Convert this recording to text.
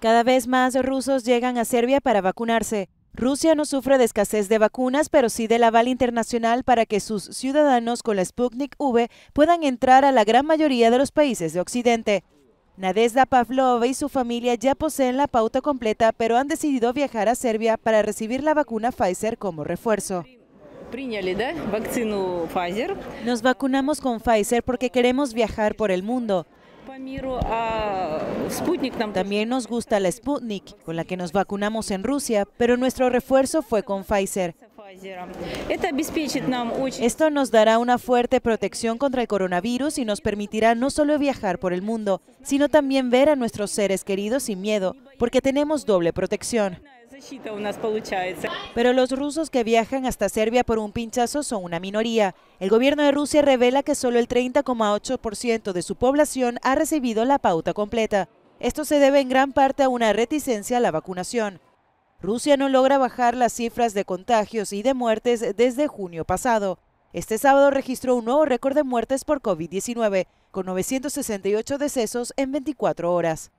Cada vez más rusos llegan a Serbia para vacunarse. Rusia no sufre de escasez de vacunas, pero sí del aval internacional para que sus ciudadanos con la Sputnik V puedan entrar a la gran mayoría de los países de Occidente. Nadezhda Pavlova y su familia ya poseen la pauta completa, pero han decidido viajar a Serbia para recibir la vacuna Pfizer como refuerzo. Nos vacunamos con Pfizer porque queremos viajar por el mundo. También nos gusta la Sputnik, con la que nos vacunamos en Rusia, pero nuestro refuerzo fue con Pfizer. Esto nos dará una fuerte protección contra el coronavirus y nos permitirá no solo viajar por el mundo, sino también ver a nuestros seres queridos sin miedo, porque tenemos doble protección. Pero los rusos que viajan hasta Serbia por un pinchazo son una minoría. El gobierno de Rusia revela que solo el 30,8% de su población ha recibido la pauta completa. Esto se debe en gran parte a una reticencia a la vacunación. Rusia no logra bajar las cifras de contagios y de muertes desde junio pasado. Este sábado registró un nuevo récord de muertes por COVID-19, con 968 decesos en 24 horas.